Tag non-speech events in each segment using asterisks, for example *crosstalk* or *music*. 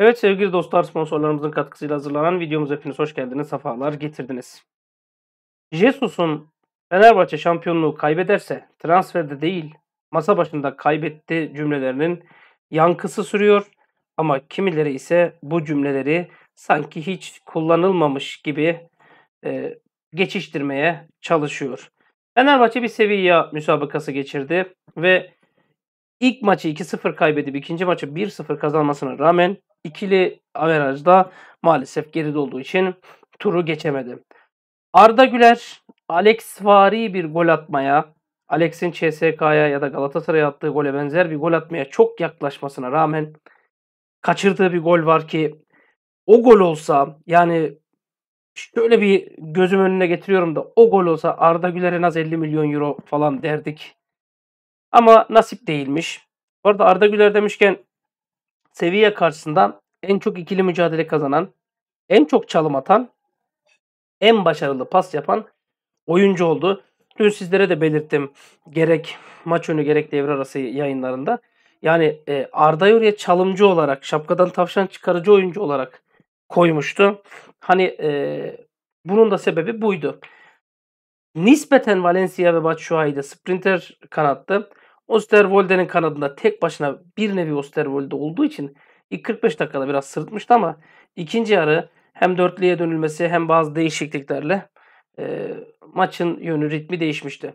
Evet sevgili dostlar sponsorlarımızın katkısıyla hazırlanan videomuz hepiniz hoş geldiniz, sefalar getirdiniz. Jesus'un Fenerbahçe şampiyonluğu kaybederse transferde değil masa başında kaybetti cümlelerinin yankısı sürüyor. Ama kimileri ise bu cümleleri sanki hiç kullanılmamış gibi e, geçiştirmeye çalışıyor. Fenerbahçe bir seviye müsabakası geçirdi ve ilk maçı 2-0 kaybedip ikinci maçı 1-0 kazanmasına rağmen ikili averajda maalesef geride olduğu için turu geçemedi. Arda Güler Alex Vari bir gol atmaya, Alex'in CSK'ya ya da Galatasaray'a attığı gole benzer bir gol atmaya çok yaklaşmasına rağmen kaçırdığı bir gol var ki o gol olsa yani şöyle bir gözüm önüne getiriyorum da o gol olsa Arda Güler'e az 50 milyon euro falan derdik. Ama nasip değilmiş. Bu arada Arda Güler demişken Sevilla karşısında en çok ikili mücadele kazanan, en çok çalım atan, en başarılı pas yapan oyuncu oldu. Dün sizlere de belirttim gerek maç önü gerek devre arası yayınlarında. Yani e, Arda Yuri'ye çalımcı olarak, şapkadan tavşan çıkarıcı oyuncu olarak koymuştu. Hani e, bunun da sebebi buydu. Nispeten Valencia ve Batshuayi sprinter kanattı. Osterwolde'nin kanadında tek başına bir nevi Osterwolde olduğu için ilk 45 dakikada biraz sırıtmıştı ama ikinci yarı hem dörtlüye dönülmesi hem bazı değişikliklerle e, maçın yönü ritmi değişmişti.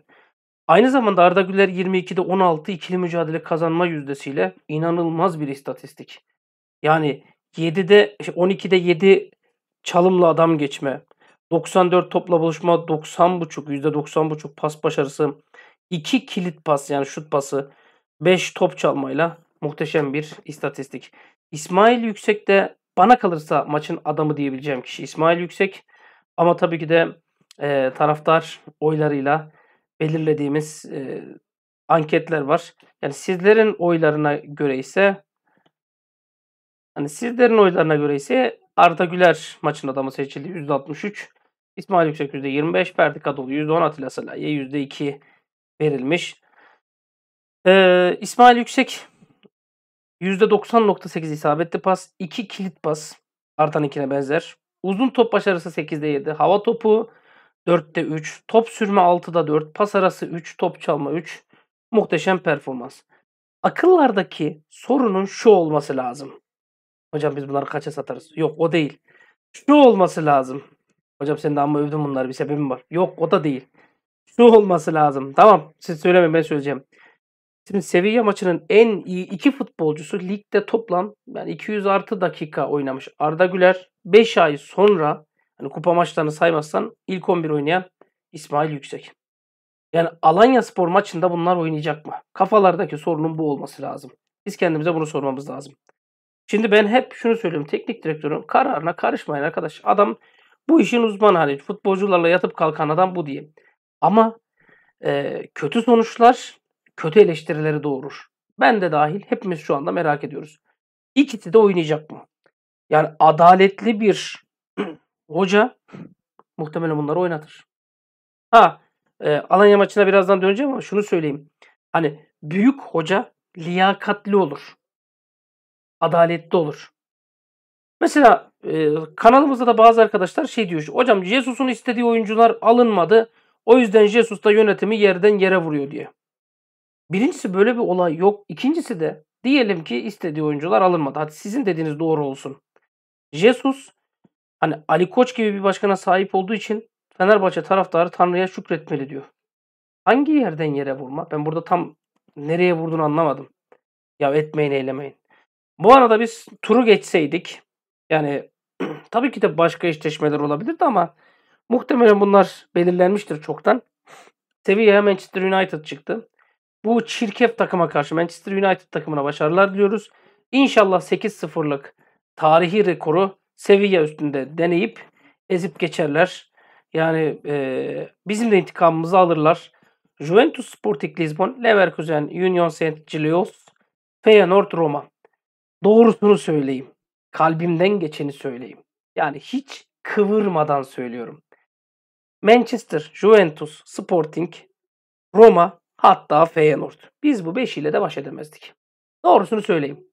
Aynı zamanda Arda Güler 22'de 16 ikili mücadele kazanma yüzdesiyle inanılmaz bir istatistik. Yani 7'de 12'de 7 çalımla adam geçme, 94 topla buluşma, 90.5 %90.5 pas başarısı, 2 kilit pas yani şut pası 5 top çalmayla muhteşem bir istatistik. İsmail Yüksek de bana kalırsa maçın adamı diyebileceğim kişi İsmail Yüksek. Ama tabii ki de e, taraftar oylarıyla belirlediğimiz e, anketler var. Yani sizlerin oylarına göre ise hani sizlerin oylarına göre ise Arda Güler maçın adamı seçildi %63. İsmail Yüksek %25, Ferdi Kadıoğlu %10, Atilla Salaye %2 verilmiş. Ee, İsmail Yüksek %90.8 isabetli pas, 2 kilit pas artan ikine benzer. Uzun top başarısı 8'de 7. Hava topu 4'te 3. Top sürme 6'da 4. Pas arası 3. Top çalma 3. Muhteşem performans. Akıllardaki sorunun şu olması lazım. Hocam biz bunları kaça satarız? Yok o değil. Şu olması lazım. Hocam sen de ama övdün bunları bir sebebim var. Yok o da değil şu olması lazım. Tamam siz söylemeyin ben söyleyeceğim. Şimdi Sevilla maçının en iyi iki futbolcusu ligde toplam yani 200 artı dakika oynamış. Arda Güler 5 ay sonra hani kupa maçlarını saymazsan ilk 11 oynayan İsmail Yüksek. Yani Alanya Spor maçında bunlar oynayacak mı? Kafalardaki sorunun bu olması lazım. Biz kendimize bunu sormamız lazım. Şimdi ben hep şunu söylüyorum. Teknik direktörün kararına karışmayın arkadaş. Adam bu işin uzmanı hani futbolcularla yatıp kalkan adam bu diyeyim. Ama e, kötü sonuçlar kötü eleştirileri doğurur. Ben de dahil hepimiz şu anda merak ediyoruz. İkisi de oynayacak mı? Yani adaletli bir *clears throat* hoca muhtemelen bunları oynatır. Ha e, Alanya maçına birazdan döneceğim ama şunu söyleyeyim. Hani büyük hoca liyakatli olur. Adaletli olur. Mesela e, kanalımızda da bazı arkadaşlar şey diyor. Hocam Jesus'un istediği oyuncular alınmadı. O yüzden Jesus da yönetimi yerden yere vuruyor diye. Birincisi böyle bir olay yok. İkincisi de diyelim ki istediği oyuncular alınmadı. Hadi sizin dediğiniz doğru olsun. Jesus hani Ali Koç gibi bir başkana sahip olduğu için Fenerbahçe taraftarı Tanrı'ya şükretmeli diyor. Hangi yerden yere vurma? Ben burada tam nereye vurduğunu anlamadım. Ya etmeyin eylemeyin. Bu arada biz turu geçseydik yani *clears throat* tabii ki de başka eşleşmeler olabilirdi ama Muhtemelen bunlar belirlenmiştir çoktan. Sevilla'ya Manchester United çıktı. Bu çirkef takıma karşı Manchester United takımına başarılar diliyoruz. İnşallah 8-0'lık tarihi rekoru Sevilla üstünde deneyip ezip geçerler. Yani e, bizim de intikamımızı alırlar. Juventus Sporting Lisbon, Leverkusen, Union Saint Gilios, Feyenoord Roma. Doğrusunu söyleyeyim. Kalbimden geçeni söyleyeyim. Yani hiç kıvırmadan söylüyorum. Manchester, Juventus, Sporting, Roma hatta Feyenoord. Biz bu 5 ile de baş edemezdik. Doğrusunu söyleyeyim.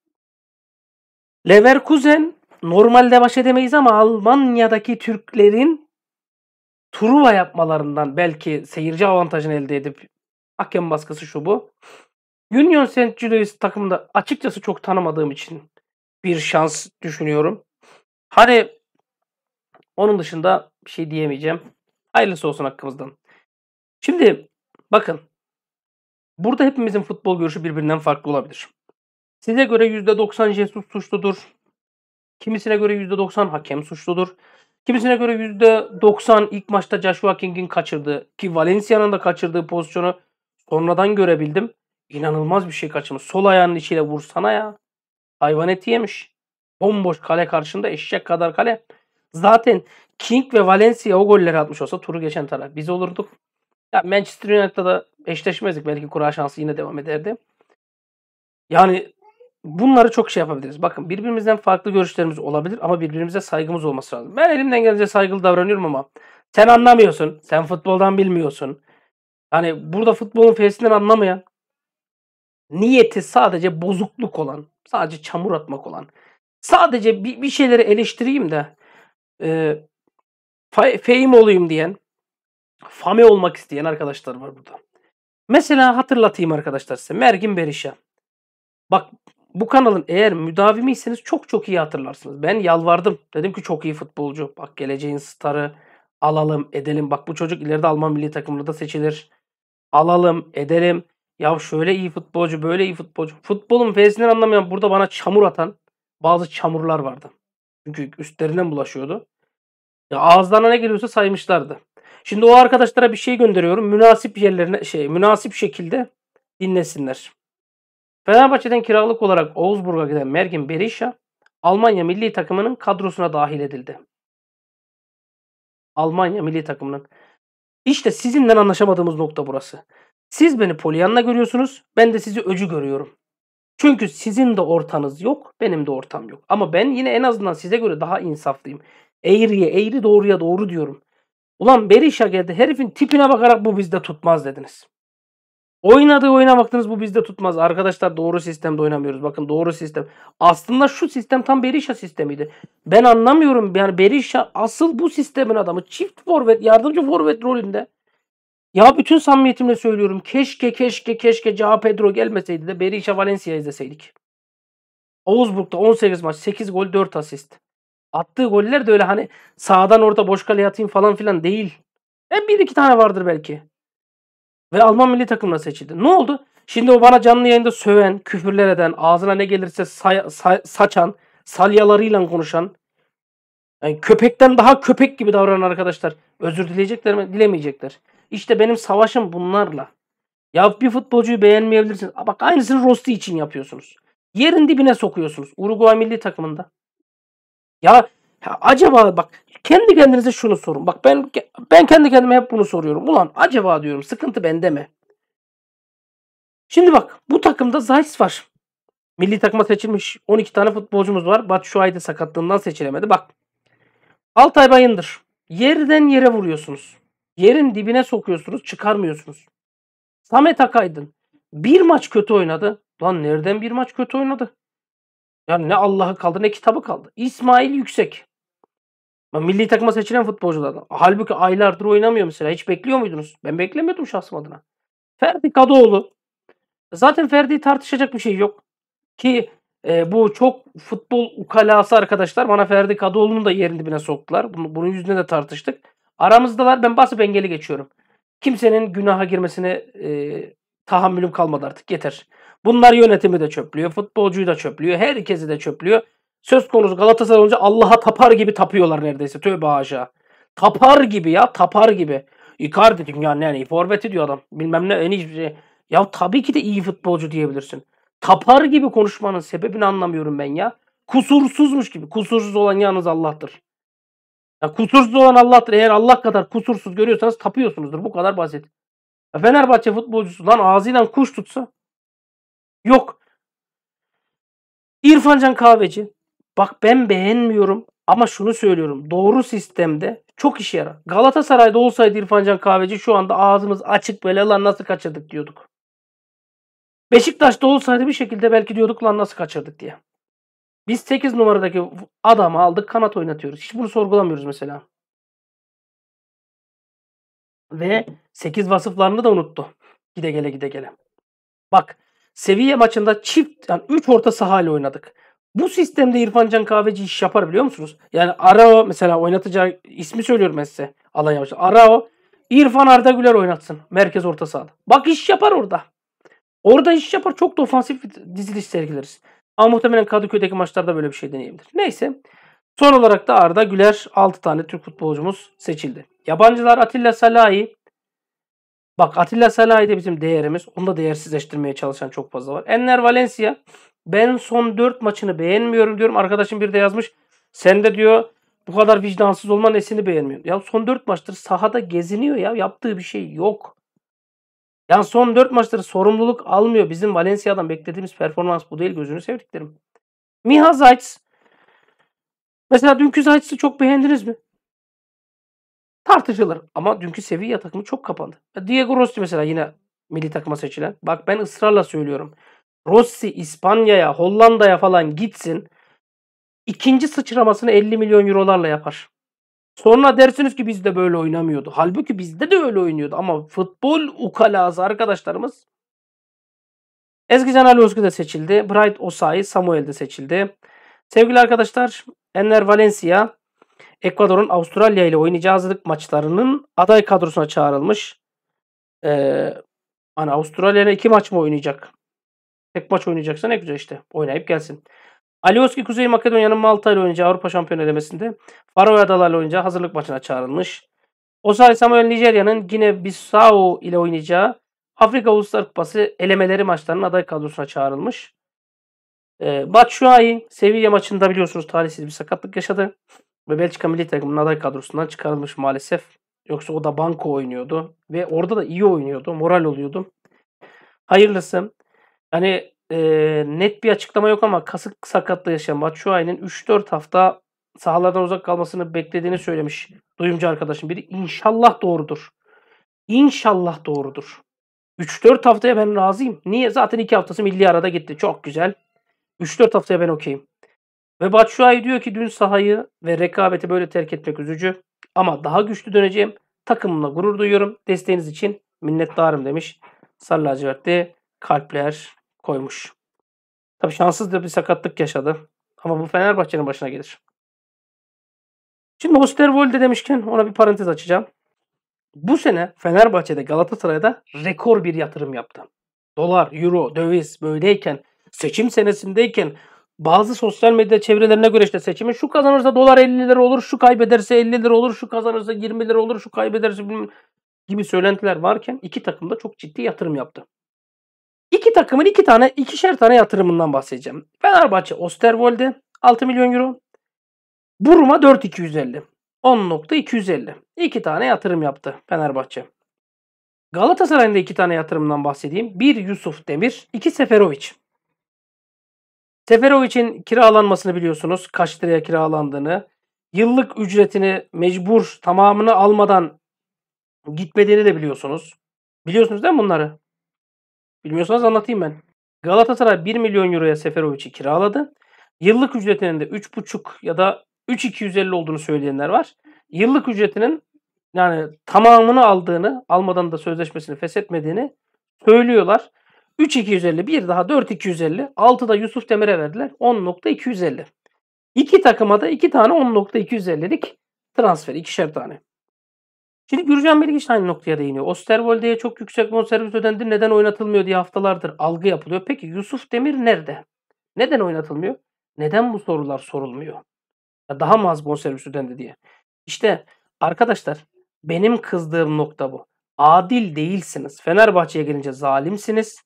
Leverkusen normalde baş edemeyiz ama Almanya'daki Türklerin Turuva yapmalarından belki seyirci avantajını elde edip hakem baskısı şu bu. Union St. Julius takımında açıkçası çok tanımadığım için bir şans düşünüyorum. Hani onun dışında bir şey diyemeyeceğim. Hayırlısı olsun hakkımızdan. Şimdi bakın. Burada hepimizin futbol görüşü birbirinden farklı olabilir. Size göre %90 Jesus suçludur. Kimisine göre %90 hakem suçludur. Kimisine göre %90 ilk maçta Joshua King'in kaçırdığı ki Valencia'nın da kaçırdığı pozisyonu sonradan görebildim. İnanılmaz bir şey kaçırmış. Sol ayağının içiyle vursana ya. Hayvan eti yemiş. Bomboş kale karşında eşek kadar kale. Zaten King ve Valencia o golleri atmış olsa turu geçen taraf biz olurduk. Ya Manchester United'da da eşleşmezdik. Belki kura şansı yine devam ederdi. Yani bunları çok şey yapabiliriz. Bakın birbirimizden farklı görüşlerimiz olabilir ama birbirimize saygımız olması lazım. Ben elimden gelince saygılı davranıyorum ama sen anlamıyorsun. Sen futboldan bilmiyorsun. Hani burada futbolun fesinden anlamayan, niyeti sadece bozukluk olan, sadece çamur atmak olan, sadece bir, bir şeyleri eleştireyim de e, fa- fame olayım diyen, fame olmak isteyen arkadaşlar var burada. Mesela hatırlatayım arkadaşlar size. Mergin Berişa. Bak bu kanalın eğer müdavimiyseniz çok çok iyi hatırlarsınız. Ben yalvardım. Dedim ki çok iyi futbolcu. Bak geleceğin starı. Alalım, edelim. Bak bu çocuk ileride Alman milli takımında da seçilir. Alalım, edelim. Ya şöyle iyi futbolcu, böyle iyi futbolcu. Futbolun feyzinden anlamayan burada bana çamur atan bazı çamurlar vardı. Çünkü üstlerinden bulaşıyordu. Ya ağızlarına ne geliyorsa saymışlardı. Şimdi o arkadaşlara bir şey gönderiyorum. Münasip yerlerine şey münasip şekilde dinlesinler. Fenerbahçe'den kiralık olarak Oğuzburg'a giden Mergin Berisha Almanya milli takımının kadrosuna dahil edildi. Almanya milli takımının. İşte sizinle anlaşamadığımız nokta burası. Siz beni polyanla görüyorsunuz. Ben de sizi öcü görüyorum. Çünkü sizin de ortanız yok, benim de ortam yok. Ama ben yine en azından size göre daha insaflıyım. Eğriye eğri doğruya doğru diyorum. Ulan Berisha geldi herifin tipine bakarak bu bizde tutmaz dediniz. Oynadığı oyuna baktınız bu bizde tutmaz. Arkadaşlar doğru sistemde oynamıyoruz. Bakın doğru sistem. Aslında şu sistem tam Berisha sistemiydi. Ben anlamıyorum. Yani Berisha asıl bu sistemin adamı. Çift forvet, yardımcı forvet rolünde. Ya bütün samimiyetimle söylüyorum. Keşke keşke keşke Caha Pedro gelmeseydi de Berisha Valencia izleseydik. Augsburg'da 18 maç 8 gol 4 asist. Attığı goller de öyle hani sağdan orta boş kaleye atayım falan filan değil. E bir iki tane vardır belki. Ve Alman milli takımına seçildi. Ne oldu? Şimdi o bana canlı yayında söven, küfürler eden, ağzına ne gelirse say- sa- saçan, salyalarıyla konuşan, yani köpekten daha köpek gibi davranan arkadaşlar özür dileyecekler mi? Dilemeyecekler. İşte benim savaşım bunlarla. Ya bir futbolcuyu beğenmeyebilirsiniz. Bak aynısını Rosti için yapıyorsunuz. Yerin dibine sokuyorsunuz. Uruguay milli takımında. Ya, ya acaba bak kendi kendinize şunu sorun. Bak ben ben kendi kendime hep bunu soruyorum. Ulan acaba diyorum sıkıntı bende mi? Şimdi bak bu takımda Zayt var. Milli takıma seçilmiş 12 tane futbolcumuz var. Batu şu ayda sakatlığından seçilemedi. Bak Altay Bayındır. Yerden yere vuruyorsunuz. Yerin dibine sokuyorsunuz çıkarmıyorsunuz. Samet Akaydın. Bir maç kötü oynadı. Lan nereden bir maç kötü oynadı? Yani ne Allah'ı kaldı ne kitabı kaldı. İsmail Yüksek. Milli takıma seçilen futbolculardan. Halbuki aylardır oynamıyor mesela. Hiç bekliyor muydunuz? Ben beklemiyordum şahsım adına. Ferdi Kadıoğlu. Zaten Ferdi'yi tartışacak bir şey yok. Ki e, bu çok futbol ukalası arkadaşlar. Bana Ferdi Kadıoğlu'nu da yerini dibine soktular. Bunu, bunun yüzüne de tartıştık. Aramızdalar. Ben basıp engeli geçiyorum. Kimsenin günaha girmesine e, tahammülüm kalmadı artık. Yeter. Bunlar yönetimi de çöplüyor, futbolcuyu da çöplüyor, herkesi de çöplüyor. Söz konusu Galatasaray olunca Allah'a tapar gibi tapıyorlar neredeyse. Tövbe haşa. Tapar gibi ya, tapar gibi. Icardi dünyanın en iyi forveti diyor adam. Bilmem ne en iyi şey. Ya tabii ki de iyi futbolcu diyebilirsin. Tapar gibi konuşmanın sebebini anlamıyorum ben ya. Kusursuzmuş gibi. Kusursuz olan yalnız Allah'tır. Ya kusursuz olan Allah'tır. Eğer Allah kadar kusursuz görüyorsanız tapıyorsunuzdur. Bu kadar basit. Ya Fenerbahçe futbolcusu lan ağzıyla kuş tutsa Yok. İrfancan Kahveci bak ben beğenmiyorum ama şunu söylüyorum. Doğru sistemde çok işe yarar. Galatasaray'da olsaydı İrfancan Kahveci şu anda ağzımız açık böyle lan nasıl kaçırdık diyorduk. Beşiktaş'ta olsaydı bir şekilde belki diyorduk lan nasıl kaçırdık diye. Biz 8 numaradaki adamı aldık kanat oynatıyoruz. Hiç bunu sorgulamıyoruz mesela. Ve 8 vasıflarını da unuttu. Gide gele gide gele. Bak Seviye maçında çift yani 3 orta sahayla oynadık. Bu sistemde İrfan Can Kahveci iş yapar biliyor musunuz? Yani Arao mesela oynatacağı ismi söylüyorum size Alanya maçı. Arao İrfan Arda Güler oynatsın merkez orta sahada. Bak iş yapar orada. Orada iş yapar çok da ofansif bir diziliş sergileriz. Ama muhtemelen Kadıköy'deki maçlarda böyle bir şey deneyebilir. Neyse. Son olarak da Arda Güler 6 tane Türk futbolcumuz seçildi. Yabancılar Atilla Salahi, Bak Atilla Salahi de bizim değerimiz. Onu da değersizleştirmeye çalışan çok fazla var. Enner Valencia ben son 4 maçını beğenmiyorum diyorum. Arkadaşım bir de yazmış. Sen de diyor bu kadar vicdansız olma nesini beğenmiyorsun? Ya son 4 maçtır sahada geziniyor ya. Yaptığı bir şey yok. Yani son 4 maçtır sorumluluk almıyor. Bizim Valencia'dan beklediğimiz performans bu değil gözünü sevdiklerim. Miha Zayt's. Mesela dünkü Zayt'sı çok beğendiniz mi? tartışılır. Ama dünkü Sevilla takımı çok kapandı. Diego Rossi mesela yine milli takıma seçilen. Bak ben ısrarla söylüyorum. Rossi İspanya'ya, Hollanda'ya falan gitsin. İkinci sıçramasını 50 milyon eurolarla yapar. Sonra dersiniz ki bizde böyle oynamıyordu. Halbuki bizde de öyle oynuyordu ama futbol ukalası arkadaşlarımız Ezgi Ali Özgü de seçildi. Bright Osai, Samuel de seçildi. Sevgili arkadaşlar Enner Valencia Ekvador'un Avustralya ile oynayacağı hazırlık maçlarının aday kadrosuna çağrılmış. Ee, hani Avustralya iki maç mı oynayacak? Tek maç oynayacaksa ne güzel işte. Oynayıp gelsin. Alioski Kuzey Makedonya'nın Malta ile oynayacağı Avrupa Şampiyon elemesinde Faroe Adaları ile oynayacağı hazırlık maçına çağrılmış. Osay Samuel Nijerya'nın Gine Bissau ile oynayacağı Afrika Uluslar Kupası elemeleri maçlarının aday kadrosuna çağrılmış. Ee, Batshuayi Sevilla maçında biliyorsunuz talihsiz bir sakatlık yaşadı ve Belçika milli takımının aday kadrosundan çıkarılmış maalesef. Yoksa o da banko oynuyordu ve orada da iyi oynuyordu, moral oluyordu. Hayırlısı. Yani e, net bir açıklama yok ama kasık sakatlığı yaşayan Batshuayi'nin 3-4 hafta sahalardan uzak kalmasını beklediğini söylemiş duyumcu arkadaşım biri. İnşallah doğrudur. İnşallah doğrudur. 3-4 haftaya ben razıyım. Niye? Zaten 2 haftası milli arada gitti. Çok güzel. 3-4 haftaya ben okeyim. Ve Batshuayi diyor ki dün sahayı ve rekabeti böyle terk etmek üzücü. Ama daha güçlü döneceğim. Takımımla gurur duyuyorum. Desteğiniz için minnettarım demiş. Sarı lacivertli kalpler koymuş. Tabii şanssız da bir sakatlık yaşadı. Ama bu Fenerbahçe'nin başına gelir. Şimdi Osterwolde demişken ona bir parantez açacağım. Bu sene Fenerbahçe'de Galatasaray'da rekor bir yatırım yaptı. Dolar, euro, döviz böyleyken, seçim senesindeyken bazı sosyal medya çevrelerine göre işte seçimi şu kazanırsa dolar 50 lira olur, şu kaybederse 50 lira olur, şu kazanırsa 20 lira olur, şu kaybederse gibi söylentiler varken iki takım da çok ciddi yatırım yaptı. İki takımın iki tane, ikişer tane yatırımından bahsedeceğim. Fenerbahçe Osterwold'e 6 milyon euro. Buruma 4.250. 10.250. İki tane yatırım yaptı Fenerbahçe. Galatasaray'ın da iki tane yatırımından bahsedeyim. Bir Yusuf Demir, iki Seferovic. Seferov için kiralanmasını biliyorsunuz. Kaç liraya kiralandığını. Yıllık ücretini mecbur tamamını almadan gitmediğini de biliyorsunuz. Biliyorsunuz değil mi bunları? Bilmiyorsanız anlatayım ben. Galatasaray 1 milyon euroya Seferovic'i kiraladı. Yıllık ücretinin de 3,5 ya da 3,250 olduğunu söyleyenler var. Yıllık ücretinin yani tamamını aldığını, almadan da sözleşmesini feshetmediğini söylüyorlar. 3 250 bir daha 4.250 6 da Yusuf Demir'e verdiler 10.250. İki takıma da iki tane 10.250'lik transfer ikişer tane. Şimdi Gürcan Bilgiç aynı noktaya değiniyor. Osterwolde'ye çok yüksek bonservis ödendi. Neden oynatılmıyor diye haftalardır algı yapılıyor. Peki Yusuf Demir nerede? Neden oynatılmıyor? Neden bu sorular sorulmuyor? Ya daha mı az bonservis ödendi diye. İşte arkadaşlar benim kızdığım nokta bu. Adil değilsiniz. Fenerbahçe'ye gelince zalimsiniz.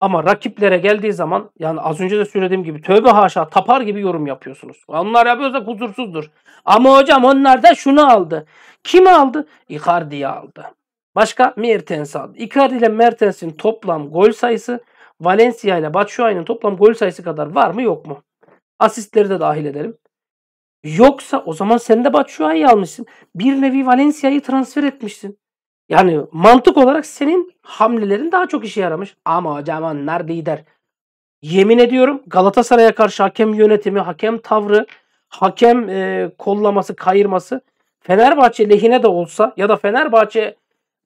Ama rakiplere geldiği zaman yani az önce de söylediğim gibi tövbe haşa tapar gibi yorum yapıyorsunuz. Onlar yapıyorsa kusursuzdur. Ama hocam onlar da şunu aldı. Kim aldı? Icardi'yi aldı. Başka Mertens aldı. Icardi ile Mertens'in toplam gol sayısı Valencia ile Batshuayi'nin toplam gol sayısı kadar var mı yok mu? Asistleri de dahil edelim. Yoksa o zaman sen de Batshuayi'yi almışsın. Bir nevi Valencia'yı transfer etmişsin. Yani mantık olarak senin hamlelerin daha çok işe yaramış. Ama hocam onlar lider. Yemin ediyorum Galatasaray'a karşı hakem yönetimi, hakem tavrı, hakem e, kollaması, kayırması Fenerbahçe lehine de olsa ya da Fenerbahçe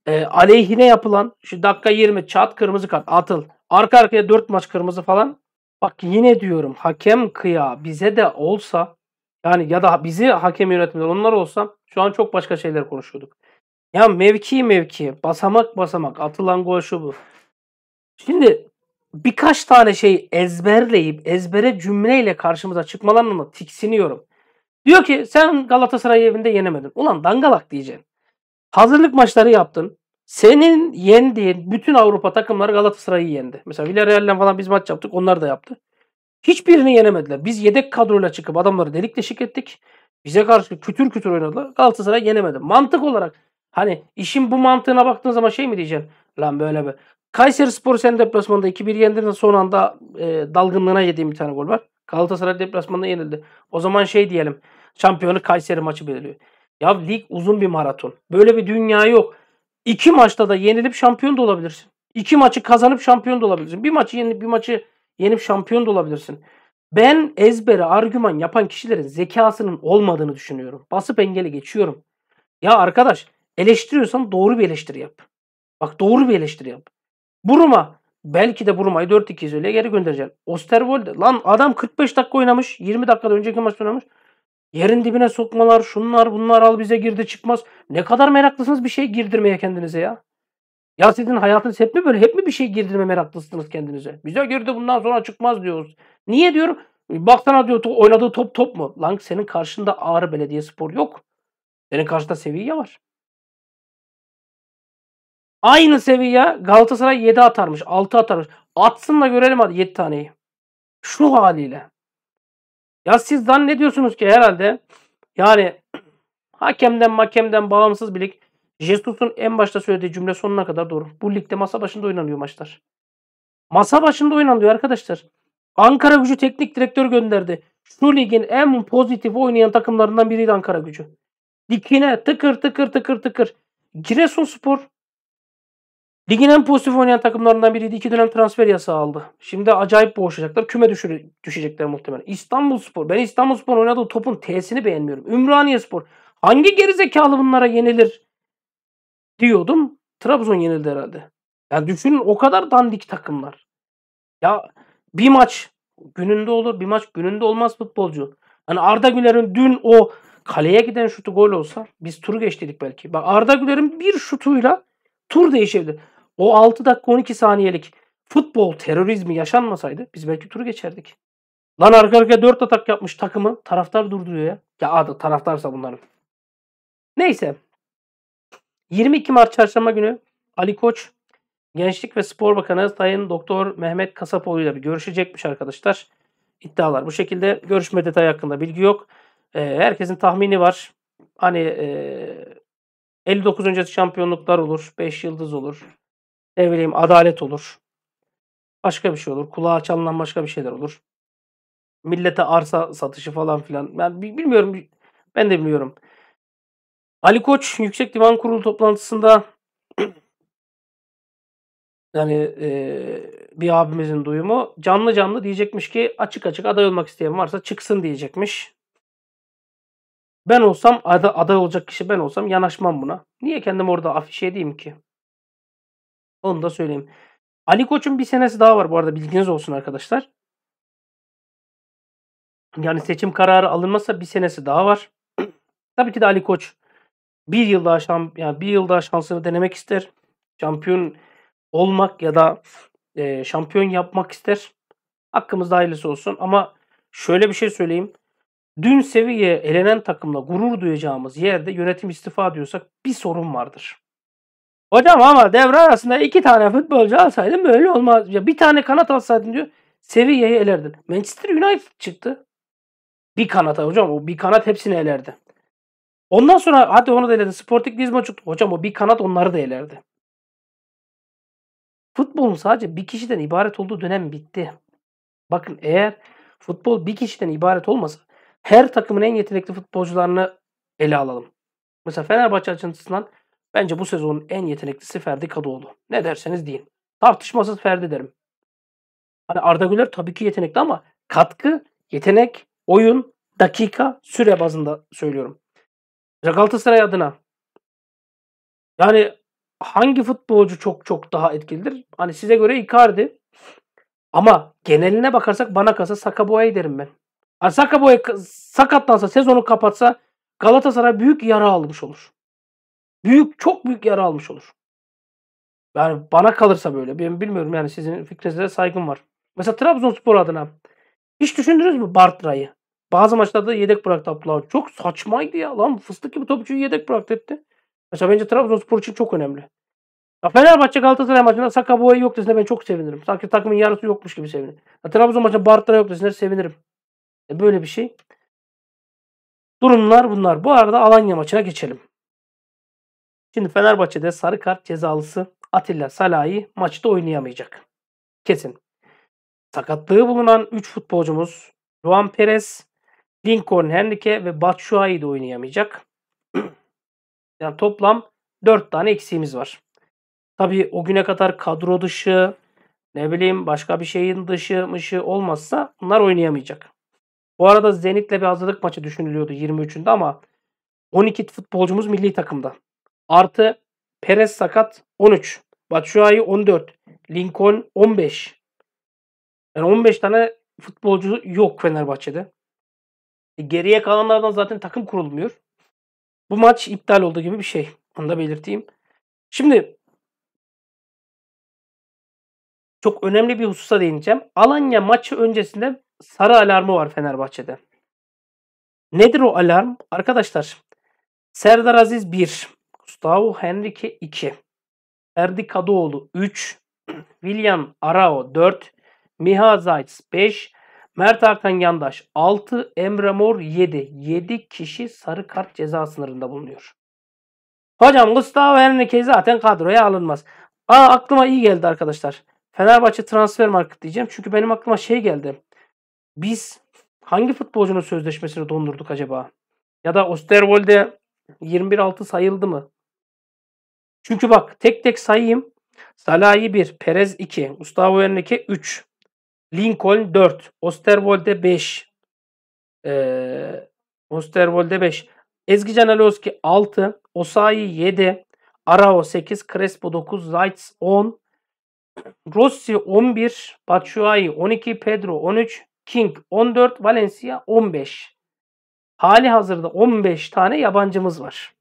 e, aleyhine yapılan şu dakika 20 çat kırmızı kart atıl. Arka arkaya 4 maç kırmızı falan. Bak yine diyorum hakem kıya bize de olsa yani ya da bizi hakem yönetmeler onlar olsa şu an çok başka şeyler konuşuyorduk. Ya mevki mevki, basamak basamak atılan gol şu bu. Şimdi birkaç tane şey ezberleyip ezbere cümleyle karşımıza çıkmalarına tiksiniyorum. Diyor ki sen Galatasaray evinde yenemedin. Ulan dangalak diyeceksin. Hazırlık maçları yaptın. Senin yendiğin bütün Avrupa takımları Galatasaray'ı yendi. Mesela Villarreal'le falan biz maç yaptık. Onlar da yaptı. Hiçbirini yenemediler. Biz yedek kadroyla çıkıp adamları delik deşik ettik. Bize karşı kütür kütür oynadılar. Galatasaray yenemedi. Mantık olarak Hani işin bu mantığına baktığın zaman şey mi diyeceksin? Lan böyle be. Kayseri Spor sen deplasmanda 2-1 yendiğinden son anda e, dalgınlığına yediğim bir tane gol var. Galatasaray deplasmanda yenildi. O zaman şey diyelim. Şampiyonu Kayseri maçı belirliyor. Ya lig uzun bir maraton. Böyle bir dünya yok. İki maçta da yenilip şampiyon da olabilirsin. İki maçı kazanıp şampiyon da olabilirsin. Bir maçı yenip bir maçı yenip şampiyon da olabilirsin. Ben ezbere argüman yapan kişilerin zekasının olmadığını düşünüyorum. Basıp engeli geçiyorum. Ya arkadaş Eleştiriyorsan doğru bir eleştiri yap. Bak doğru bir eleştiri yap. Buruma belki de Buruma'yı 4-2 öyle geri göndereceksin. Osterwolde lan adam 45 dakika oynamış. 20 dakikada önceki maçta oynamış. Yerin dibine sokmalar, şunlar bunlar al bize girdi çıkmaz. Ne kadar meraklısınız bir şey girdirmeye kendinize ya. Ya sizin hayatınız hep mi böyle? Hep mi bir şey girdirme meraklısınız kendinize? Bize girdi bundan sonra çıkmaz diyoruz. Niye diyorum? E, baksana diyor oynadığı top top mu? Lan senin karşında Ağrı spor yok. Senin karşında seviye var. Aynı seviye Galatasaray 7 atarmış, 6 atarmış. Atsın da görelim hadi 7 taneyi. Şu haliyle. Ya siz zannediyorsunuz ki herhalde yani *clears throat* hakemden makemden bağımsız bir lig. Jesus'un en başta söylediği cümle sonuna kadar doğru. Bu ligde masa başında oynanıyor maçlar. Masa başında oynanıyor arkadaşlar. Ankara gücü teknik direktör gönderdi. Şu ligin en pozitif oynayan takımlarından biriydi Ankara gücü. Dikine tıkır tıkır tıkır tıkır. Giresunspor Ligin en pozitif oynayan takımlarından biriydi. İki dönem transfer yasağı aldı. Şimdi acayip boğuşacaklar. Küme düşür, düşecekler muhtemelen. İstanbul Spor. Ben İstanbul Spor oynadığı topun T'sini beğenmiyorum. Ümraniye Spor. Hangi gerizekalı bunlara yenilir diyordum. Trabzon yenildi herhalde. Yani düşünün o kadar dandik takımlar. Ya bir maç gününde olur bir maç gününde olmaz futbolcu. Hani Arda Güler'in dün o kaleye giden şutu gol olsa biz turu geçtik belki. Bak Arda Güler'in bir şutuyla tur değişebilir o 6 dakika 12 saniyelik futbol terörizmi yaşanmasaydı biz belki turu geçerdik. Lan arka arkaya 4 atak yapmış takımı taraftar durduruyor ya. Ya adı taraftarsa bunların. Neyse. 22 Mart çarşamba günü Ali Koç Gençlik ve Spor Bakanı Sayın Doktor Mehmet Kasapoğlu ile bir görüşecekmiş arkadaşlar. İddialar bu şekilde. Görüşme detayı hakkında bilgi yok. E, herkesin tahmini var. Hani e, 59. şampiyonluklar olur. 5 yıldız olur ne bileyim adalet olur. Başka bir şey olur. Kulağa çalınan başka bir şeyler olur. Millete arsa satışı falan filan. Ben bilmiyorum. Ben de bilmiyorum. Ali Koç Yüksek Divan Kurulu toplantısında *clears throat* yani e, bir abimizin duyumu canlı canlı diyecekmiş ki açık açık aday olmak isteyen varsa çıksın diyecekmiş. Ben olsam aday olacak kişi ben olsam yanaşmam buna. Niye kendim orada afişe edeyim ki? Onu da söyleyeyim. Ali Koç'un bir senesi daha var bu arada bilginiz olsun arkadaşlar. Yani seçim kararı alınmazsa bir senesi daha var. *clears throat* Tabii ki de Ali Koç bir yıl daha şan, yani bir yıl daha şansını denemek ister. Şampiyon olmak ya da e, şampiyon yapmak ister. Hakkımızda hayırlısı olsun ama şöyle bir şey söyleyeyim. Dün seviye elenen takımla gurur duyacağımız yerde yönetim istifa diyorsak bir sorun vardır. Hocam ama devre arasında iki tane futbolcu alsaydım böyle olmaz. Ya bir tane kanat alsaydın diyor seviyeyi elerdin. Manchester United çıktı. Bir kanata hocam o bir kanat hepsini elerdi. Ondan sonra hadi onu da eledi. Sporting Lisbon çıktı. Hocam o bir kanat onları da elerdi. Futbolun sadece bir kişiden ibaret olduğu dönem bitti. Bakın eğer futbol bir kişiden ibaret olmasa her takımın en yetenekli futbolcularını ele alalım. Mesela Fenerbahçe açısından Bence bu sezonun en yeteneklisi Ferdi Kadıoğlu. Ne derseniz deyin. Tartışmasız Ferdi derim. Hani Arda Güler tabii ki yetenekli ama katkı, yetenek, oyun, dakika, süre bazında söylüyorum. Galatasaray adına yani hangi futbolcu çok çok daha etkilidir? Hani size göre Icardi. Ama geneline bakarsak bana kalsa Sakaboya'yı derim ben. Yani Sakaboya sakatlansa sezonu kapatsa Galatasaray büyük yara almış olur büyük çok büyük yara almış olur. Yani bana kalırsa böyle. Ben bilmiyorum yani sizin fikrinize saygım var. Mesela Trabzonspor adına hiç düşündünüz mü Bartra'yı? Bazı maçlarda yedek bıraktı Abdullah. Çok saçmaydı ya lan. Fıstık gibi topçuyu yedek bıraktı etti. Mesela bence Trabzonspor için çok önemli. Ya Fenerbahçe Galatasaray maçında Saka Boya yok desine ben çok sevinirim. Sanki takımın yarısı yokmuş gibi sevinirim. Ya Trabzon maçında Bartra yok desine sevinirim. E böyle bir şey. Durumlar bunlar. Bu arada Alanya maçına geçelim. Şimdi Fenerbahçe'de sarı kart cezalısı Atilla Salahi maçta oynayamayacak. Kesin. Sakatlığı bulunan 3 futbolcumuz Juan Perez, Lincoln Henrique ve Batshuayi de oynayamayacak. *clears throat* yani toplam 4 tane eksiğimiz var. Tabi o güne kadar kadro dışı, ne bileyim başka bir şeyin dışı mışı olmazsa bunlar oynayamayacak. Bu arada Zenit'le bir hazırlık maçı düşünülüyordu 23'ünde ama 12 futbolcumuz milli takımda. Artı Perez sakat 13. Batshuayi 14. Lincoln 15. Yani 15 tane futbolcu yok Fenerbahçe'de. E, geriye kalanlardan zaten takım kurulmuyor. Bu maç iptal oldu gibi bir şey. Onu da belirteyim. Şimdi çok önemli bir hususa değineceğim. Alanya maçı öncesinde sarı alarmı var Fenerbahçe'de. Nedir o alarm? Arkadaşlar Serdar Aziz 1, Gustavo Henrique 2. Erdi Kadıoğlu 3. *clears throat* William Arao 4. Miha Zayt's 5. Mert Hakan Yandaş 6. Emre Mor 7. 7 kişi sarı kart ceza sınırında bulunuyor. Hocam Gustavo Henrique zaten kadroya alınmaz. Aa aklıma iyi geldi arkadaşlar. Fenerbahçe transfer market diyeceğim. Çünkü benim aklıma şey geldi. Biz hangi futbolcunun sözleşmesini dondurduk acaba? Ya da Osterwold'e 21-6 sayıldı mı? Çünkü bak tek tek sayayım. Salahi 1, Perez 2, Gustavo Henrique 3, Lincoln 4, Osterwolde 5, ee, Osterwolde 5, Ezgi Canaloski 6, Osayi 7, Arao 8, Crespo 9, Zaitz 10, Rossi 11, Batshuayi 12, Pedro 13, King 14, Valencia 15. Hali hazırda 15 tane yabancımız var.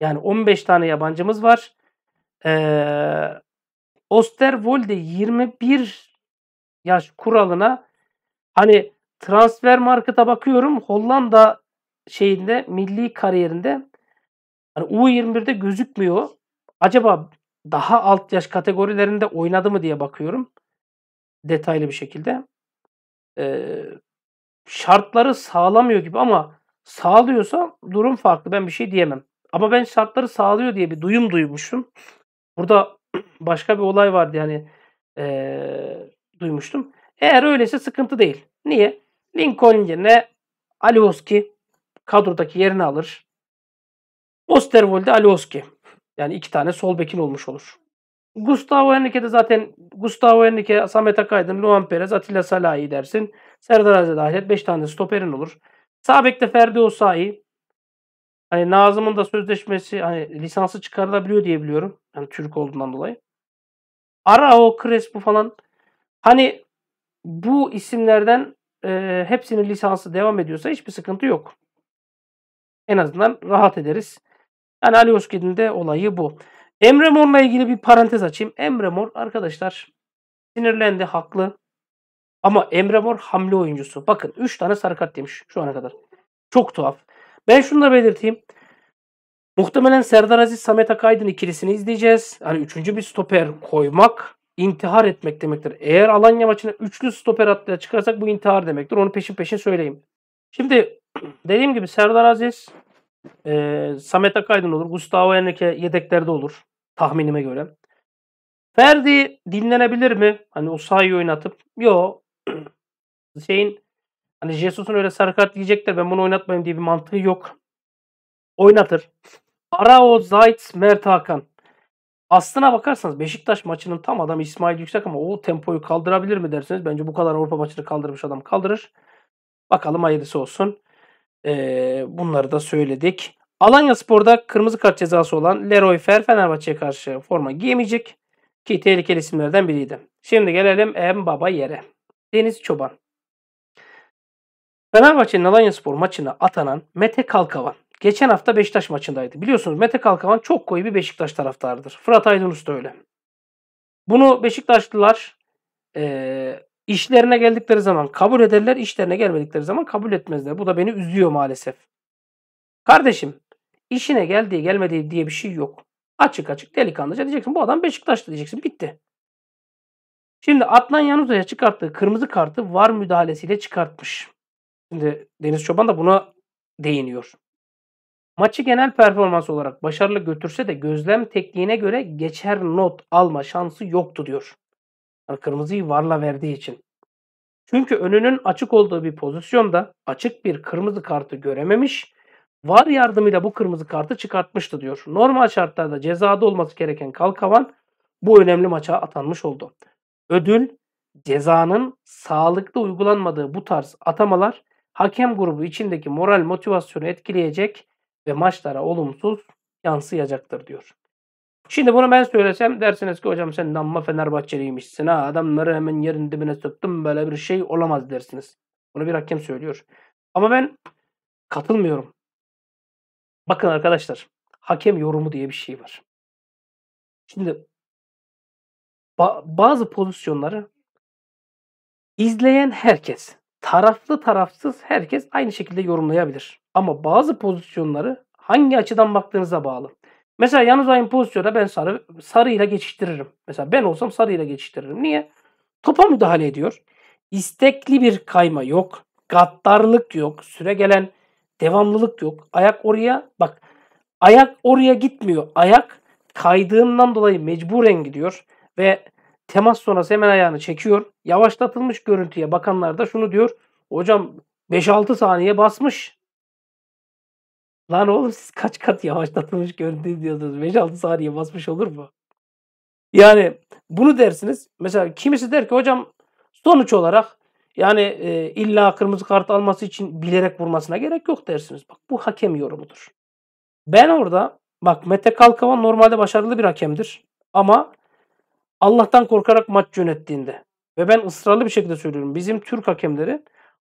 Yani 15 tane yabancımız var. Ee, Osterwolde 21 yaş kuralına hani transfer markete bakıyorum Hollanda şeyinde milli kariyerinde hani U21'de gözükmüyor. Acaba daha alt yaş kategorilerinde oynadı mı diye bakıyorum. Detaylı bir şekilde. Ee, şartları sağlamıyor gibi ama sağlıyorsa durum farklı. Ben bir şey diyemem. Ama ben şartları sağlıyor diye bir duyum duymuşum. Burada *clears throat* başka bir olay vardı yani ee, duymuştum. Eğer öyleyse sıkıntı değil. Niye? Lincoln yerine Alioski kadrodaki yerini alır. Osterwold'e Alioski. Yani iki tane sol bekin olmuş olur. Gustavo Henrique de zaten Gustavo Henrique, Samet Akaydın, Luan Perez, Atilla Salahi dersin. Serdar Aziz'e dahil et. 5 tane stoperin olur. Sağ bekte Ferdi Osayi, Hani Nazım'ın da sözleşmesi hani lisansı çıkarılabiliyor diye biliyorum. Yani Türk olduğundan dolayı. Arao, Crespo falan hani bu isimlerden e, hepsinin lisansı devam ediyorsa hiçbir sıkıntı yok. En azından rahat ederiz. Yani Ali Özked'in de olayı bu. Emre Mor'la ilgili bir parantez açayım. Emre Mor arkadaşlar sinirlendi haklı. Ama Emre Mor hamle oyuncusu. Bakın 3 tane sarı kart yemiş şu ana kadar. Çok tuhaf. Ben şunu da belirteyim. Muhtemelen Serdar Aziz Samet Akaydın ikilisini izleyeceğiz. Hani üçüncü bir stoper koymak intihar etmek demektir. Eğer Alanya maçına üçlü stoper hattıyla çıkarsak bu intihar demektir. Onu peşin peşin söyleyeyim. Şimdi *clears throat* dediğim gibi Serdar Aziz, e, Samet Akaydın olur. Gustavo Henrique yedeklerde olur. Tahminime göre. Ferdi dinlenebilir mi? Hani o sahayı oynatıp. Yo. Şeyin *clears throat* Hani Jesus'un öyle sarı kart diyecekler ben bunu oynatmayayım diye bir mantığı yok. Oynatır. Arao, Zayt, Mert Hakan. Aslına bakarsanız Beşiktaş maçının tam adamı İsmail Yüksek ama o tempoyu kaldırabilir mi derseniz bence bu kadar Avrupa maçını kaldırmış adam kaldırır. Bakalım hayırlısı olsun. Ee, bunları da söyledik. Alanya Spor'da kırmızı kart cezası olan Leroy Fer Fenerbahçe'ye karşı forma giyemeyecek ki tehlikeli isimlerden biriydi. Şimdi gelelim Baba yere. Deniz Çoban. Fenerbahçe'nin Alanya Spor maçına atanan Mete Kalkavan. Geçen hafta Beşiktaş maçındaydı. Biliyorsunuz Mete Kalkavan çok koyu bir Beşiktaş taraftarıdır. Fırat Aydın Usta öyle. Bunu Beşiktaşlılar e, işlerine geldikleri zaman kabul ederler, işlerine gelmedikleri zaman kabul etmezler. Bu da beni üzüyor maalesef. Kardeşim işine geldiği gelmediği diye bir şey yok. Açık açık delikanlıca diyeceksin. Bu adam Beşiktaşlı diyeceksin. Bitti. Şimdi Adnan Yanuza'ya çıkarttığı kırmızı kartı var müdahalesiyle çıkartmış. Şimdi Deniz Çoban da buna değiniyor. Maçı genel performans olarak başarılı götürse de gözlem tekniğine göre geçer not alma şansı yoktu diyor. Yani kırmızıyı varla verdiği için. Çünkü önünün açık olduğu bir pozisyonda açık bir kırmızı kartı görememiş. Var yardımıyla bu kırmızı kartı çıkartmıştı diyor. Normal şartlarda cezada olması gereken Kalkavan bu önemli maça atanmış oldu. Ödül cezanın sağlıklı uygulanmadığı bu tarz atamalar hakem grubu içindeki moral motivasyonu etkileyecek ve maçlara olumsuz yansıyacaktır diyor. Şimdi bunu ben söylesem dersiniz ki hocam sen damma Fenerbahçeliymişsin ha adamları hemen yerin dibine söktün böyle bir şey olamaz dersiniz. Bunu bir hakem söylüyor. Ama ben katılmıyorum. Bakın arkadaşlar hakem yorumu diye bir şey var. Şimdi ba- bazı pozisyonları izleyen herkes taraflı tarafsız herkes aynı şekilde yorumlayabilir. Ama bazı pozisyonları hangi açıdan baktığınıza bağlı. Mesela Yalnız Ay'ın pozisyonda ben sarı, sarıyla geçiştiririm. Mesela ben olsam sarıyla geçiştiririm. Niye? Topa müdahale ediyor. İstekli bir kayma yok. Gaddarlık yok. Süre gelen devamlılık yok. Ayak oraya bak. Ayak oraya gitmiyor. Ayak kaydığından dolayı mecburen gidiyor ve Temas sonrası hemen ayağını çekiyor. Yavaşlatılmış görüntüye bakanlar da şunu diyor. Hocam 5-6 saniye basmış. Lan oğlum siz kaç kat yavaşlatılmış görüntü diyorsunuz. 5-6 saniye basmış olur mu? Yani bunu dersiniz. Mesela kimisi der ki hocam sonuç olarak yani e, illa kırmızı kart alması için bilerek vurmasına gerek yok dersiniz. Bak bu hakem yorumudur. Ben orada bak Mete Kalkavan normalde başarılı bir hakemdir. Ama Allah'tan korkarak maç yönettiğinde ve ben ısrarlı bir şekilde söylüyorum bizim Türk hakemleri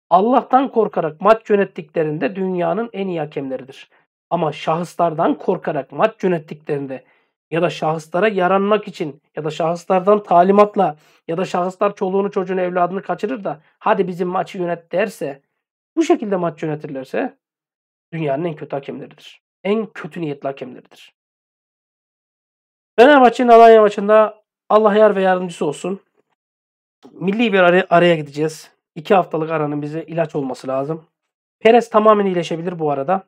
Allah'tan korkarak maç yönettiklerinde dünyanın en iyi hakemleridir. Ama şahıslardan korkarak maç yönettiklerinde ya da şahıslara yaranmak için ya da şahıslardan talimatla ya da şahıslar çoluğunu çocuğunu evladını kaçırır da hadi bizim maçı yönet derse bu şekilde maç yönetirlerse dünyanın en kötü hakemleridir. En kötü niyetli hakemleridir. Fenerbahçe'nin Alanya maçında Allah yar ve yardımcısı olsun. Milli bir ara araya gideceğiz. İki haftalık aranın bize ilaç olması lazım. Perez tamamen iyileşebilir bu arada.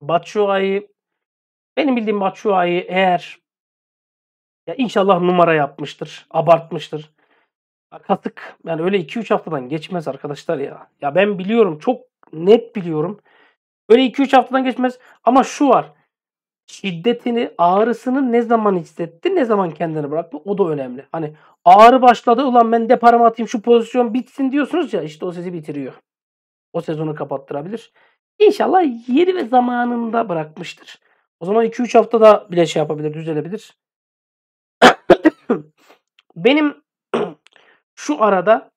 Batshuayi benim bildiğim Batshuayi eğer ya inşallah numara yapmıştır, abartmıştır. Katık yani öyle 2-3 haftadan geçmez arkadaşlar ya. Ya ben biliyorum çok net biliyorum. Öyle 2-3 haftadan geçmez ama şu var şiddetini, ağrısını ne zaman hissetti, ne zaman kendini bıraktı o da önemli. Hani ağrı başladı ulan ben deparımı atayım şu pozisyon bitsin diyorsunuz ya işte o sizi bitiriyor. O sezonu kapattırabilir. İnşallah yeri ve zamanında bırakmıştır. O zaman 2-3 haftada bile şey yapabilir, düzelebilir. *coughs* Benim *coughs* şu arada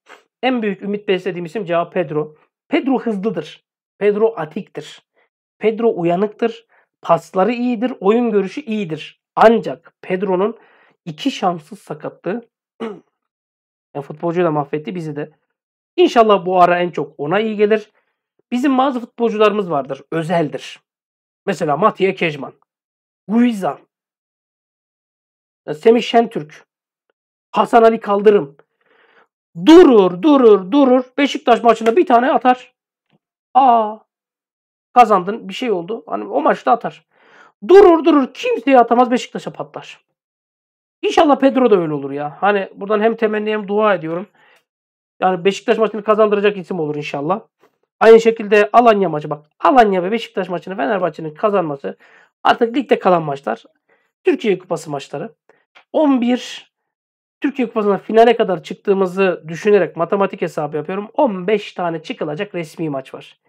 en büyük ümit beslediğim isim cevap Pedro. Pedro hızlıdır. Pedro atiktir. Pedro uyanıktır. Pasları iyidir, oyun görüşü iyidir. Ancak Pedro'nun iki şanssız sakatlığı *clears throat* yani futbolcuyu da mahvetti bizi de. İnşallah bu ara en çok ona iyi gelir. Bizim bazı futbolcularımız vardır. Özeldir. Mesela Matiye Kejman. Guiza. Semih Şentürk. Hasan Ali Kaldırım. Durur, durur, durur. Beşiktaş maçında bir tane atar. Aa, Kazandın bir şey oldu. Hani o maçta atar. Durur durur kimseye atamaz Beşiktaş'a patlar. İnşallah Pedro da öyle olur ya. Hani buradan hem temenni hem dua ediyorum. Yani Beşiktaş maçını kazandıracak isim olur inşallah. Aynı şekilde Alanya maçı bak. Alanya ve Beşiktaş maçını Fenerbahçe'nin kazanması artık ligde kalan maçlar. Türkiye Kupası maçları. 11 Türkiye Kupası'na finale kadar çıktığımızı düşünerek matematik hesabı yapıyorum. 15 tane çıkılacak resmi maç var.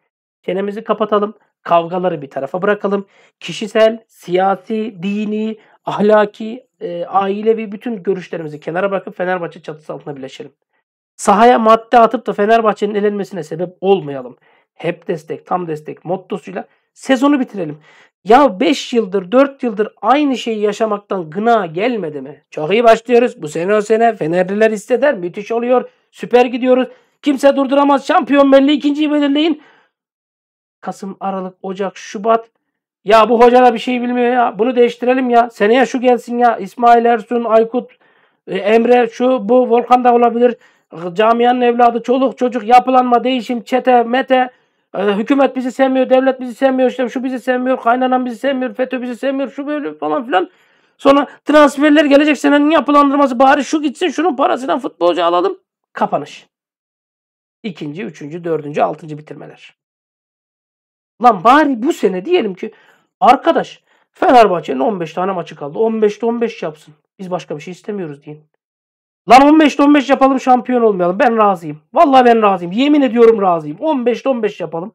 Çenemizi kapatalım. Kavgaları bir tarafa bırakalım. Kişisel, siyasi, dini, ahlaki, e, ailevi bütün görüşlerimizi kenara bırakıp Fenerbahçe çatısı altına birleşelim. Sahaya madde atıp da Fenerbahçe'nin elenmesine sebep olmayalım. Hep destek, tam destek mottosuyla sezonu bitirelim. Ya 5 yıldır 4 yıldır aynı şeyi yaşamaktan gına gelmedi mi? Çok iyi başlıyoruz. Bu sene o sene Fenerliler hisseder. Müthiş oluyor. Süper gidiyoruz. Kimse durduramaz. Şampiyon belli ikinciyi belirleyin. Kasım, Aralık, Ocak, Şubat. Ya bu hoca da bir şey bilmiyor ya. Bunu değiştirelim ya. Seneye şu gelsin ya. İsmail Ersun, Aykut, e, Emre şu bu Volkan da olabilir. Camianın evladı, çoluk çocuk, yapılanma, değişim, çete, mete. E, hükümet bizi sevmiyor, devlet bizi sevmiyor, işte şu bizi sevmiyor, kaynanan bizi sevmiyor, FETÖ bizi sevmiyor, şu böyle falan filan. Sonra transferler gelecek senenin yapılandırması bari şu gitsin şunun parasından futbolcu alalım. Kapanış. İkinci, üçüncü, dördüncü, altıncı bitirmeler. Lan bari bu sene diyelim ki arkadaş Fenerbahçe'nin 15 tane maçı kaldı. 15'te 15 yapsın. Biz başka bir şey istemiyoruz deyin. Lan 15'te 15 yapalım şampiyon olmayalım. Ben razıyım. Vallahi ben razıyım. Yemin ediyorum razıyım. 15'te 15 yapalım.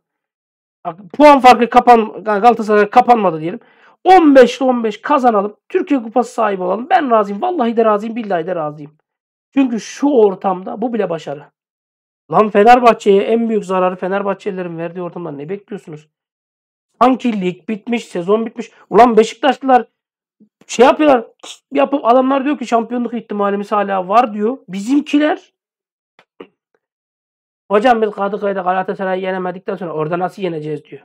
Puan farkı kapan Galatasaray kapanmadı diyelim. 15'te 15 kazanalım. Türkiye Kupası sahibi olalım. Ben razıyım. Vallahi de razıyım. Billahi de razıyım. Çünkü şu ortamda bu bile başarı. Lan Fenerbahçe'ye en büyük zararı Fenerbahçelilerin verdiği ortamdan ne bekliyorsunuz? Sanki lig bitmiş, sezon bitmiş. Ulan Beşiktaşlılar şey yapıyorlar. Yapıp adamlar diyor ki şampiyonluk ihtimalimiz hala var diyor. Bizimkiler Hocam biz Kadıköy'de Galatasaray'ı yenemedikten sonra orada nasıl yeneceğiz diyor.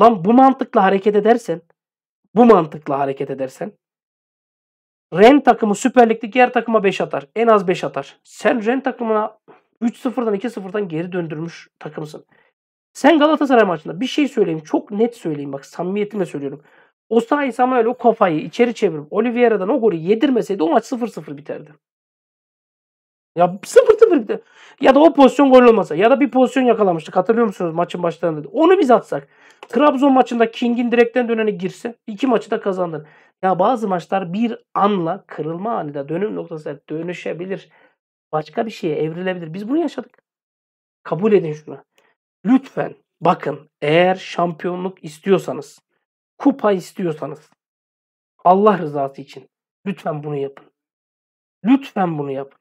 Lan bu mantıkla hareket edersen, bu mantıkla hareket edersen Ren takımı Süper Lig'de diğer takıma 5 atar. En az 5 atar. Sen Ren takımına 3-0'dan 2-0'dan geri döndürmüş takımsın. Sen Galatasaray maçında bir şey söyleyeyim. Çok net söyleyeyim bak samimiyetimle söylüyorum. Osayi Samuel o kafayı içeri çevirip Oliveira'dan o golü yedirmeseydi o maç 0-0 biterdi. Ya 0-0 biterdi. Ya da o pozisyon gol olmasa ya da bir pozisyon yakalamıştık hatırlıyor musunuz maçın başlarında? Onu biz atsak. Trabzon maçında King'in direkten döneni girse iki maçı da kazandın. Ya bazı maçlar bir anla kırılma anında dönüm noktası dönüşebilir başka bir şeye evrilebilir. Biz bunu yaşadık. Kabul edin şunu. Lütfen bakın eğer şampiyonluk istiyorsanız, kupa istiyorsanız Allah rızası için lütfen bunu yapın. Lütfen bunu yapın.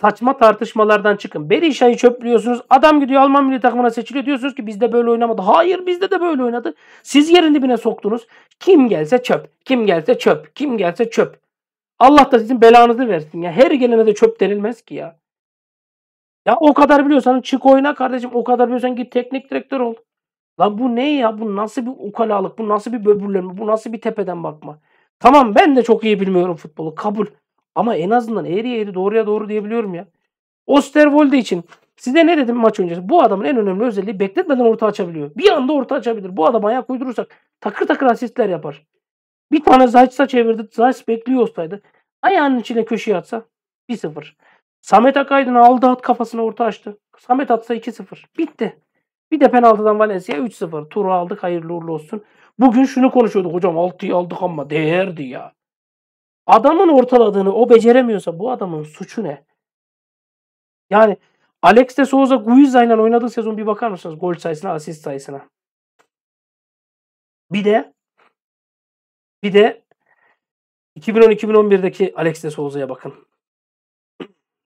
Saçma tartışmalardan çıkın. Berisha'yı çöplüyorsunuz. Adam gidiyor Alman milli takımına seçiliyor. Diyorsunuz ki bizde böyle oynamadı. Hayır bizde de böyle oynadı. Siz yerin dibine soktunuz. Kim gelse çöp. Kim gelse çöp. Kim gelse çöp. Allah da sizin belanızı versin ya. Her gelene de çöp denilmez ki ya. Ya o kadar biliyorsan çık oyna kardeşim. O kadar biliyorsan git teknik direktör ol. Lan bu ne ya? Bu nasıl bir ukalalık? Bu nasıl bir böbürlenme? Bu nasıl bir tepeden bakma? Tamam ben de çok iyi bilmiyorum futbolu. Kabul. Ama en azından eğriye eğri doğruya doğru diyebiliyorum ya. Osterwolde için size ne dedim maç öncesi? Bu adamın en önemli özelliği bekletmeden orta açabiliyor. Bir anda orta açabilir. Bu adam ayak uydurursak takır takır asistler yapar. Bir tane Zayt'sa çevirdi. Zayt bekliyor olsaydı. Ayağının içine köşeye atsa 1-0. Samet Akaydın aldı at kafasına orta açtı. Samet atsa 2-0. Bitti. Bir de penaltıdan Valencia 3-0. Turu aldık hayırlı uğurlu olsun. Bugün şunu konuşuyorduk hocam 6'yı aldık ama değerdi ya. Adamın ortaladığını o beceremiyorsa bu adamın suçu ne? Yani Alex de Souza Guiza ile oynadığı sezon bir bakar mısınız gol sayısına, asist sayısına? Bir de bir de 2010-2011'deki Alex de Souza'ya bakın.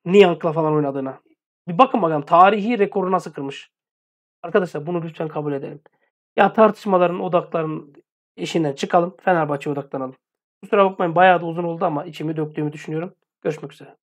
Niyank'la falan oynadığına. Bir bakın bakalım tarihi rekoru nasıl kırmış. Arkadaşlar bunu lütfen kabul edelim. Ya tartışmaların odakların işinden çıkalım. Fenerbahçe odaklanalım. Kusura bakmayın bayağı da uzun oldu ama içimi döktüğümü düşünüyorum. Görüşmek üzere.